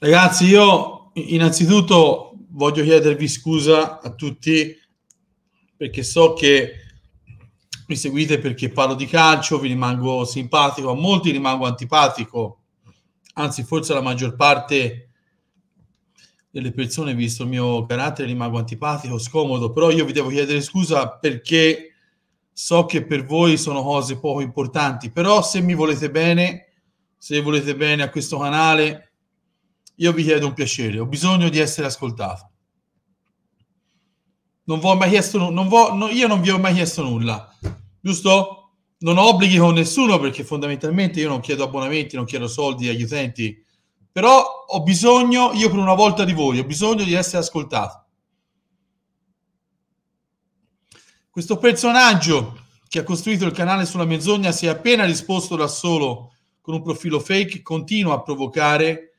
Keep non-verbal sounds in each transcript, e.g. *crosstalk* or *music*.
Ragazzi, io innanzitutto voglio chiedervi scusa a tutti perché so che mi seguite perché parlo di calcio, vi rimango simpatico, a molti rimango antipatico, anzi forse la maggior parte delle persone, visto il mio carattere, rimango antipatico, scomodo, però io vi devo chiedere scusa perché so che per voi sono cose poco importanti, però se mi volete bene, se volete bene a questo canale, io vi chiedo un piacere, ho bisogno di essere ascoltato. Non vi ho mai chiesto, non vo, no, io non vi ho mai chiesto nulla, giusto? Non ho obblighi con nessuno perché fondamentalmente io non chiedo abbonamenti, non chiedo soldi agli utenti, però ho bisogno, io per una volta di voi, ho bisogno di essere ascoltato. Questo personaggio che ha costruito il canale sulla menzogna si è appena risposto da solo con un profilo fake, continua a provocare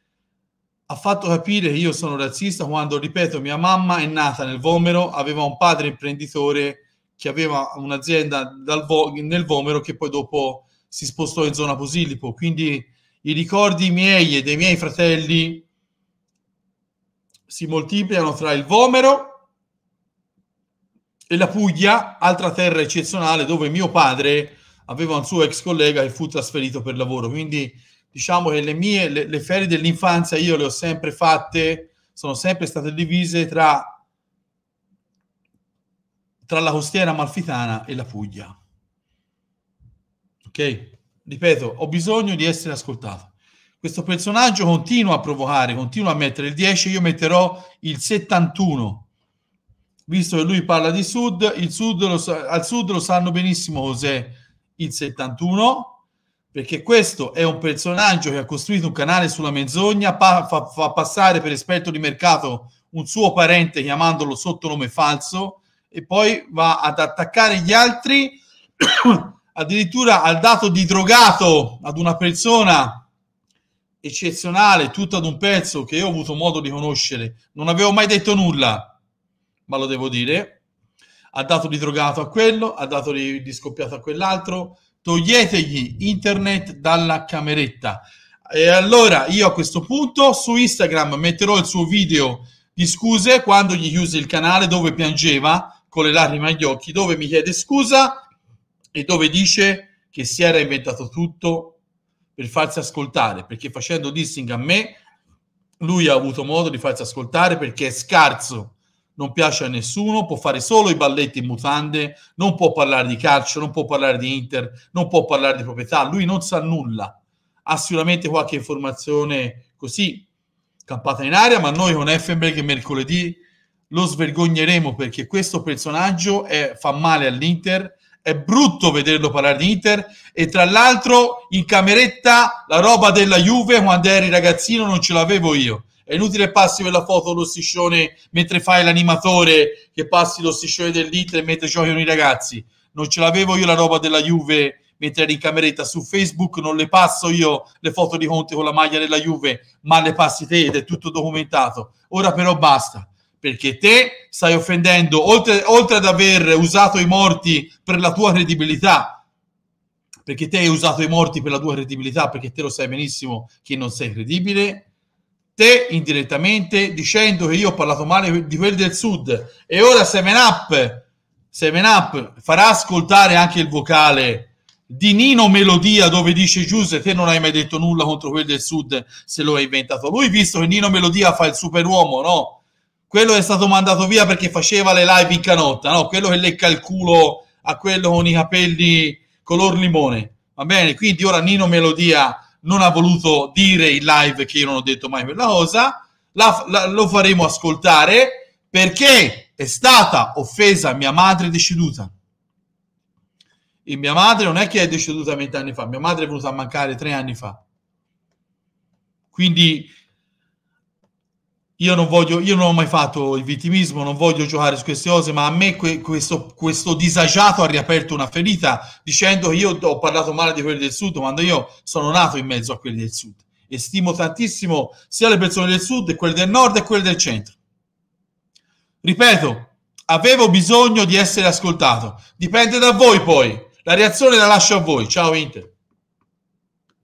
ha fatto capire che io sono razzista quando, ripeto, mia mamma è nata nel Vomero, aveva un padre imprenditore che aveva un'azienda vo- nel Vomero che poi dopo si spostò in zona Posillipo, quindi i ricordi miei e dei miei fratelli si moltiplicano tra il Vomero e la Puglia, altra terra eccezionale dove mio padre aveva un suo ex collega e fu trasferito per lavoro. Quindi diciamo che le mie le, le ferie dell'infanzia io le ho sempre fatte, sono sempre state divise tra, tra la costiera amalfitana e la Puglia. Ok? Ripeto, ho bisogno di essere ascoltato. Questo personaggio continua a provocare, continua a mettere il 10, io metterò il 71. Visto che lui parla di sud, il sud lo, al sud lo sanno benissimo cos'è il 71 perché questo è un personaggio che ha costruito un canale sulla menzogna, pa- fa-, fa passare per esperto di mercato un suo parente chiamandolo sotto nome falso e poi va ad attaccare gli altri *coughs* addirittura al dato di drogato ad una persona eccezionale, tutta ad un pezzo che io ho avuto modo di conoscere, non avevo mai detto nulla, ma lo devo dire, ha dato di drogato a quello, ha dato di, di scoppiato a quell'altro, toglietegli internet dalla cameretta. E allora io a questo punto su Instagram metterò il suo video di scuse quando gli chiuse il canale dove piangeva con le lacrime agli occhi, dove mi chiede scusa e dove dice che si era inventato tutto per farsi ascoltare, perché facendo dissing a me lui ha avuto modo di farsi ascoltare perché è scarso non piace a nessuno, può fare solo i balletti in mutande, non può parlare di calcio, non può parlare di Inter, non può parlare di proprietà, lui non sa nulla, ha sicuramente qualche informazione così campata in aria, ma noi con Effenberg mercoledì lo svergogneremo perché questo personaggio è, fa male all'Inter, è brutto vederlo parlare di Inter e tra l'altro in cameretta la roba della Juve quando eri ragazzino non ce l'avevo io è inutile passi per la foto dello striscione mentre fai l'animatore che passi lo striscione dell'Inter mentre giocano i ragazzi. Non ce l'avevo io la roba della Juve mentre eri in cameretta su Facebook, non le passo io le foto di Conte con la maglia della Juve, ma le passi te ed è tutto documentato. Ora però basta perché te stai offendendo, oltre, oltre, ad aver usato i morti per la tua credibilità, perché te hai usato i morti per la tua credibilità, perché te lo sai benissimo che non sei credibile, te indirettamente dicendo che io ho parlato male di quelli del sud e ora 7 Up, 7 Up farà ascoltare anche il vocale di Nino Melodia dove dice Giuse te non hai mai detto nulla contro quelli del sud se lo hai inventato lui visto che Nino Melodia fa il superuomo no? quello è stato mandato via perché faceva le live in canotta no? quello che lecca il culo a quello con i capelli color limone va bene? quindi ora Nino Melodia non ha voluto dire in live che io non ho detto mai quella cosa, la, la, lo faremo ascoltare perché è stata offesa mia madre deceduta. E mia madre non è che è deceduta vent'anni fa, mia madre è venuta a mancare tre anni fa. Quindi io non voglio, io non ho mai fatto il vittimismo, non voglio giocare su queste cose, ma a me que, questo, questo, disagiato ha riaperto una ferita dicendo che io ho parlato male di quelli del sud quando io sono nato in mezzo a quelli del sud e stimo tantissimo sia le persone del sud e quelle del nord e quelle del centro. Ripeto, avevo bisogno di essere ascoltato, dipende da voi poi, la reazione la lascio a voi. Ciao Inter.